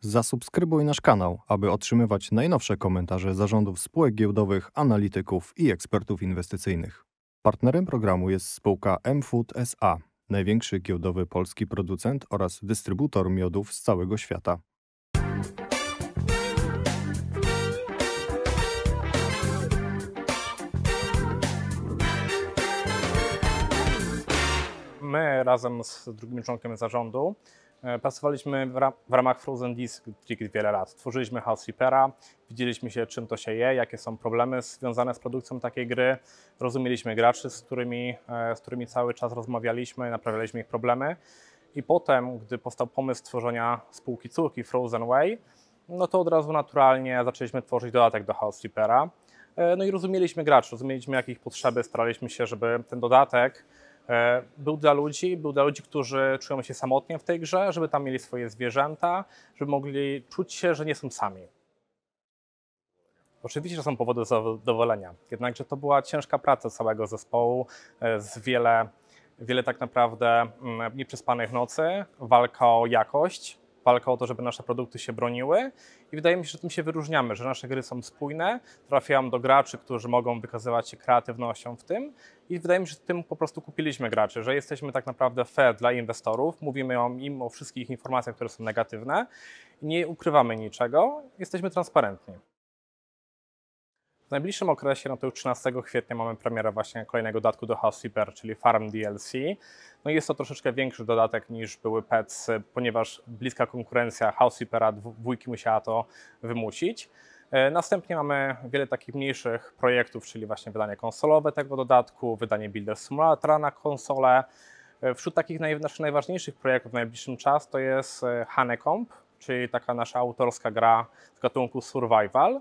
Zasubskrybuj nasz kanał, aby otrzymywać najnowsze komentarze zarządów spółek giełdowych, analityków i ekspertów inwestycyjnych. Partnerem programu jest spółka MFood SA, największy giełdowy polski producent oraz dystrybutor miodów z całego świata. My razem z drugim członkiem zarządu E, pracowaliśmy w, ramach Frozen District wiele lat. Tworzyliśmy House Reapera, widzieliśmy się czym to się je, jakie są problemy związane z produkcją takiej gry. Rozumieliśmy graczy, z którymi, e, z którymi cały czas rozmawialiśmy, naprawialiśmy ich problemy. I potem, gdy powstał pomysł tworzenia spółki córki Frozen Way, no to od razu naturalnie zaczęliśmy tworzyć dodatek do House Reapera. E, no i rozumieliśmy graczy, rozumieliśmy jakie ich potrzeby, staraliśmy się, żeby ten dodatek E, był dla ludzi, był dla ludzi, którzy czują się samotnie w tej grze, żeby tam mieli swoje zwierzęta, żeby mogli czuć się, że nie są sami. Oczywiście, że są powody do zadowolenia, jednakże to była ciężka praca całego zespołu e, z wiele, wiele tak naprawdę mm, nieprzespanych nocy, walka o jakość, walka o to, żeby nasze produkty się broniły i wydaje mi się, że tym się wyróżniamy, że nasze gry są spójne, trafiają do graczy, którzy mogą wykazywać się kreatywnością w tym i wydaje mi się, że tym po prostu kupiliśmy graczy, że jesteśmy tak naprawdę fair dla inwestorów, mówimy im o wszystkich informacjach, które są negatywne, nie ukrywamy niczego, jesteśmy transparentni. W najbliższym okresie, no to już 13 kwietnia mamy premierę właśnie kolejnego dodatku do Housekeeper, czyli Farm DLC. No jest to troszeczkę większy dodatek niż były Pets, ponieważ bliska konkurencja Housekeepera dwójki musiała to wymusić. E, następnie mamy wiele takich mniejszych projektów, czyli właśnie wydanie konsolowe tego dodatku, wydanie Builder Simulatora na konsolę. E, wśród takich naj, naszych najważniejszych projektów w najbliższym czas to jest e, Hanecomp, czyli taka nasza autorska gra z gatunku survival.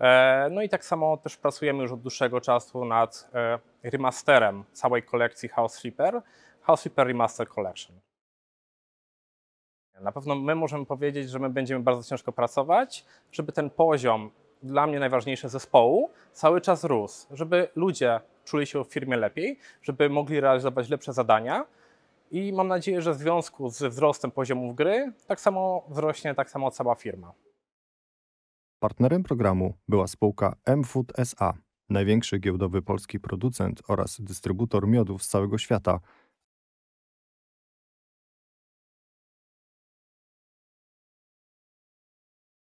E, no i tak samo też pracujemy już od dłuższego czasu nad e, remasterem całej kolekcji House Flipper, House Flipper Remaster Collection. Na pewno my możemy powiedzieć, że my będziemy bardzo ciężko pracować, żeby ten poziom, dla mnie najważniejszy zespołu, cały czas rósł, żeby ludzie czuli się w firmie lepiej, żeby mogli realizować lepsze zadania i mam nadzieję, że w związku z wzrostem poziomów gry tak samo wzrośnie tak samo cała firma. Partnerem programu była spółka M-Food SA, największy giełdowy polski producent oraz dystrybutor miodów z całego świata –